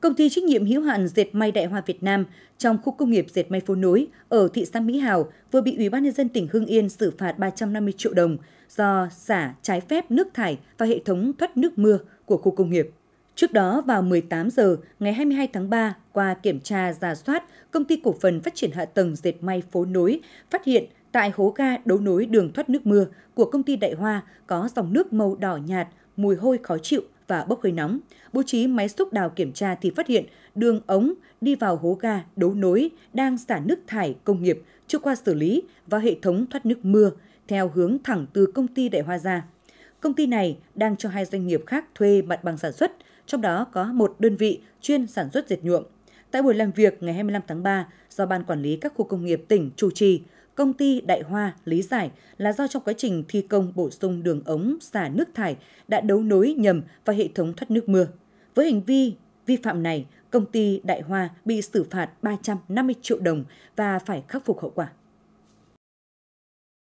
Công ty trách nhiệm hữu hạn dệt may Đại Hoa Việt Nam trong khu công nghiệp dệt may phố nối ở thị xã Mỹ Hào vừa bị Ủy ban nhân dân tỉnh Hưng Yên xử phạt 350 triệu đồng do xả trái phép nước thải vào hệ thống thoát nước mưa của khu công nghiệp. Trước đó vào 18 giờ ngày 22 tháng 3, qua kiểm tra giả soát, công ty cổ phần phát triển hạ tầng dệt may phố nối phát hiện tại hố ga đấu nối đường thoát nước mưa của công ty Đại Hoa có dòng nước màu đỏ nhạt, mùi hôi khó chịu và bốc hơi nóng, bố trí máy xúc đào kiểm tra thì phát hiện đường ống đi vào hố ga đấu nối đang xả nước thải công nghiệp chưa qua xử lý và hệ thống thoát nước mưa theo hướng thẳng từ công ty Đại Hoa ra. Công ty này đang cho hai doanh nghiệp khác thuê mặt bằng sản xuất, trong đó có một đơn vị chuyên sản xuất dệt nhuộm. Tại buổi làm việc ngày 25 tháng 3, do Ban Quản lý các khu công nghiệp tỉnh chủ trì, công ty Đại Hoa lý giải là do trong quá trình thi công bổ sung đường ống xả nước thải đã đấu nối nhầm vào hệ thống thoát nước mưa. Với hành vi vi phạm này, công ty Đại Hoa bị xử phạt 350 triệu đồng và phải khắc phục hậu quả.